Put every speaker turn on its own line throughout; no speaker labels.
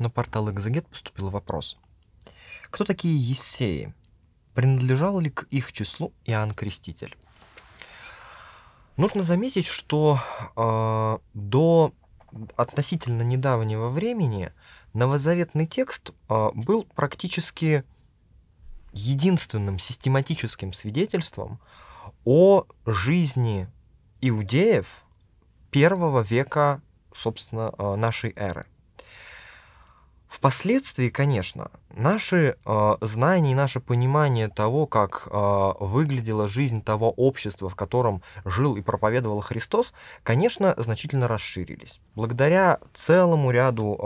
на портал Экзагет поступил вопрос. Кто такие ессеи? Принадлежал ли к их числу Иоанн Креститель? Нужно заметить, что э, до относительно недавнего времени новозаветный текст э, был практически единственным систематическим свидетельством о жизни иудеев первого века, собственно, а, нашей эры. Впоследствии, конечно, наши э, знания и наше понимание того, как э, выглядела жизнь того общества, в котором жил и проповедовал Христос, конечно, значительно расширились. Благодаря целому ряду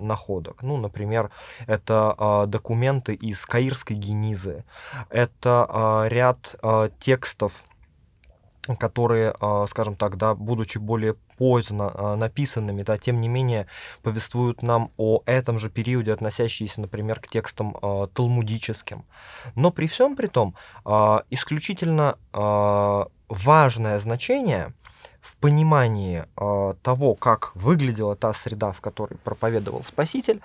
э, находок. Ну, например, это э, документы из Каирской генизы, это э, ряд э, текстов которые, а, скажем так, да, будучи более поздно а, написанными, да, тем не менее повествуют нам о этом же периоде, относящиеся, например, к текстам э, талмудическим. Но при всем при том, э, исключительно э, важное значение в понимании э, того, как выглядела та среда, в которой проповедовал Спаситель,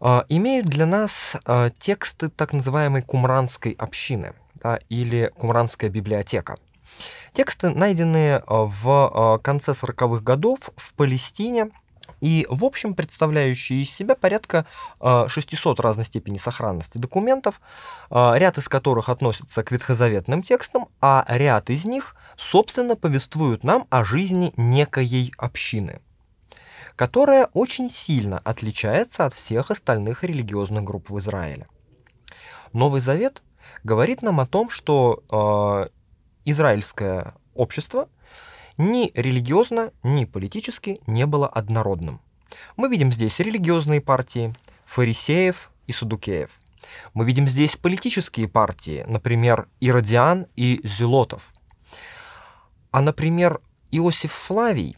э, имеют для нас э, тексты так называемой кумранской общины да, или кумранская библиотека – Тексты, найденные э, в э, конце 40-х годов в Палестине, и, в общем, представляющие из себя порядка 600 э, разной степени сохранности документов, ряд из которых относятся к ветхозаветным текстам, а ряд из них, собственно, повествуют нам о жизни некоей общины которая очень сильно отличается от всех остальных религиозных групп в Израиле. Новый Завет говорит нам о том, что израильское общество ни религиозно, ни политически не было однородным. Мы видим здесь религиозные партии, фарисеев и садукеев. Мы видим здесь политические партии, например, Иродиан и Зюлотов. А, например, Иосиф Флавий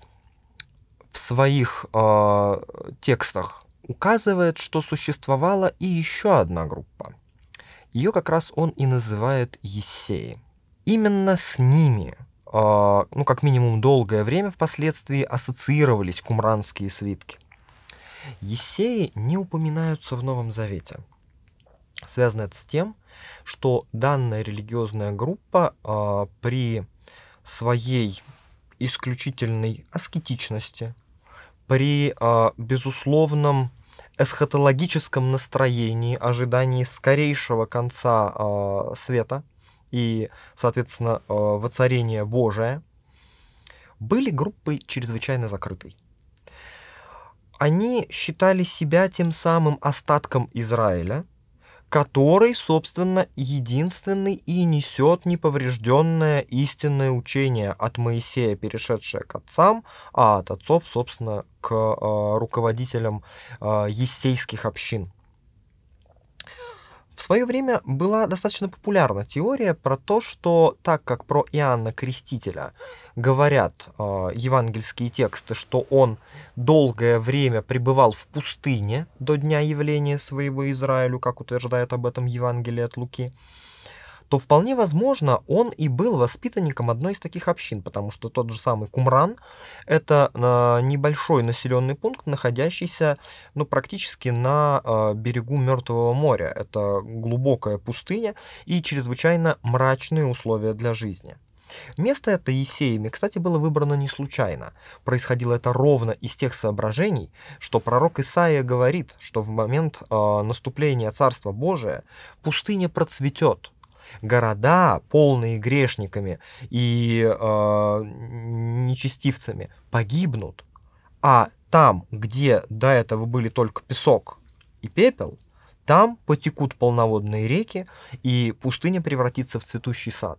в своих э, текстах указывает, что существовала и еще одна группа. Ее как раз он и называет Ессеи. Именно с ними, а, ну как минимум долгое время впоследствии, ассоциировались кумранские свитки. Есеи не упоминаются в Новом Завете. Связано это с тем, что данная религиозная группа а, при своей исключительной аскетичности, при а, безусловном эсхатологическом настроении, ожидании скорейшего конца света, и, соответственно, э, воцарение Божие, были группы чрезвычайно закрытой. Они считали себя тем самым остатком Израиля, который, собственно, единственный и несет неповрежденное истинное учение от Моисея, перешедшее к отцам, а от отцов, собственно, к э, руководителям э, ессейских общин – в свое время была достаточно популярна теория про то, что так как про Иоанна Крестителя говорят э, евангельские тексты, что он долгое время пребывал в пустыне до дня явления своего Израилю, как утверждает об этом Евангелие от Луки, то вполне возможно он и был воспитанником одной из таких общин, потому что тот же самый Кумран – это а, небольшой населенный пункт, находящийся ну, практически на а, берегу Мертвого моря. Это глубокая пустыня и чрезвычайно мрачные условия для жизни. Место это Есеями, кстати, было выбрано не случайно. Происходило это ровно из тех соображений, что пророк Исаия говорит, что в момент э, наступления Царства Божия пустыня процветет, города, полные грешниками и э, нечестивцами, погибнут, а там, где до этого были только песок и пепел, там потекут полноводные реки, и пустыня превратится в цветущий сад.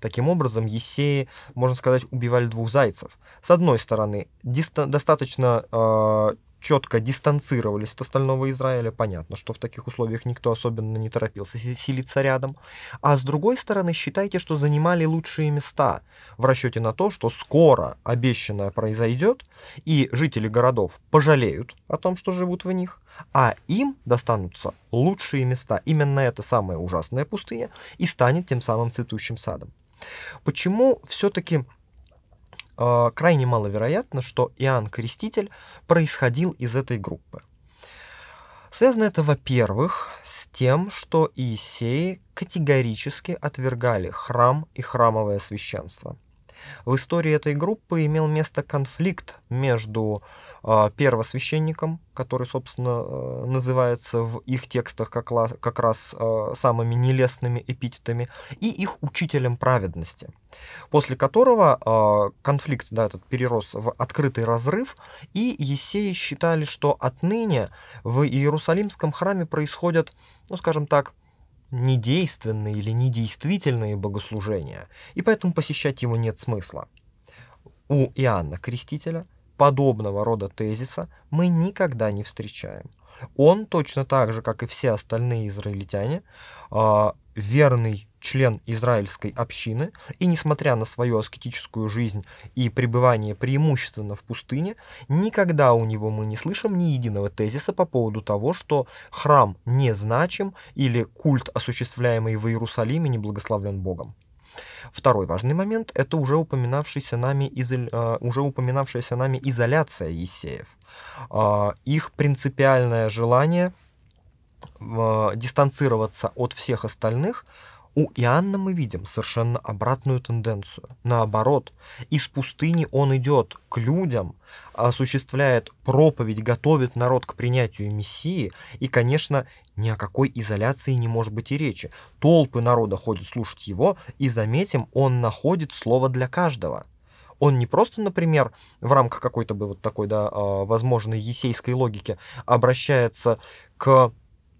Таким образом, Есеи, можно сказать, убивали двух зайцев. С одной стороны, диста- достаточно э, четко дистанцировались от остального Израиля. Понятно, что в таких условиях никто особенно не торопился селиться рядом. А с другой стороны, считайте, что занимали лучшие места в расчете на то, что скоро обещанное произойдет, и жители городов пожалеют о том, что живут в них, а им достанутся лучшие места. Именно эта самая ужасная пустыня и станет тем самым цветущим садом. Почему все-таки Э, крайне маловероятно, что Иоанн Креститель происходил из этой группы. Связано это, во-первых, с тем, что Иисеи категорически отвергали храм и храмовое священство – в истории этой группы имел место конфликт между э, первосвященником, который, собственно, э, называется в их текстах как, как раз э, самыми нелестными эпитетами, и их учителем праведности, после которого э, конфликт да, этот перерос в открытый разрыв, и Есеи считали, что отныне в Иерусалимском храме происходят, ну, скажем так, недейственные или недействительные богослужения, и поэтому посещать его нет смысла. У Иоанна Крестителя подобного рода тезиса мы никогда не встречаем. Он точно так же, как и все остальные израильтяне, а, верный член израильской общины, и несмотря на свою аскетическую жизнь и пребывание преимущественно в пустыне, никогда у него мы не слышим ни единого тезиса по поводу того, что храм незначим или культ, осуществляемый в Иерусалиме, не благословлен Богом. Второй важный момент – это уже, упоминавшийся нами изоль... Э, уже упоминавшаяся нами изоляция Есеев. А, их принципиальное желание э, дистанцироваться от всех остальных – у Иоанна мы видим совершенно обратную тенденцию. Наоборот, из пустыни он идет к людям, осуществляет проповедь, готовит народ к принятию Мессии и, конечно, ни о какой изоляции не может быть и речи. Толпы народа ходят слушать его, и, заметим, он находит слово для каждого. Он не просто, например, в рамках какой-то бы вот такой, да, а, возможной есейской логики обращается к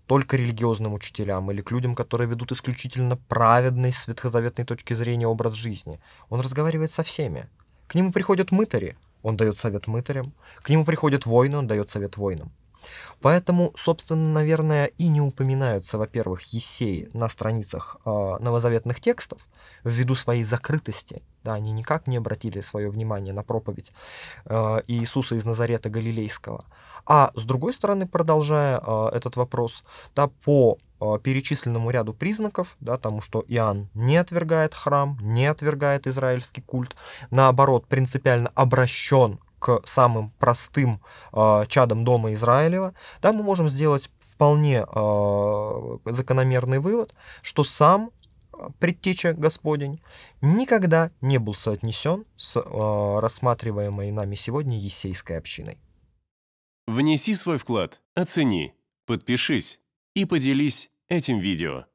только религиозным учителям или к людям, которые ведут исключительно праведный, с ветхозаветной точки зрения образ жизни. Он разговаривает со всеми. К нему приходят мытари, он дает совет мытарям. К нему приходят воины, он дает совет воинам. Поэтому, собственно, наверное, и не упоминаются, во-первых, есеи на страницах э, новозаветных текстов ввиду своей закрытости. Да, они никак не обратили свое внимание на проповедь э, Иисуса из Назарета Галилейского. А с другой стороны, продолжая э, этот вопрос, да, по э, перечисленному ряду признаков, да, тому, что Иоанн не отвергает храм, не отвергает израильский культ, наоборот, принципиально обращен к самым простым э, чадам дома Израилева, да, мы можем сделать вполне э, закономерный вывод, что сам а, предтеча Господень никогда не был соотнесен с э, рассматриваемой нами сегодня есейской общиной. Внеси свой вклад, оцени, подпишись и поделись этим видео.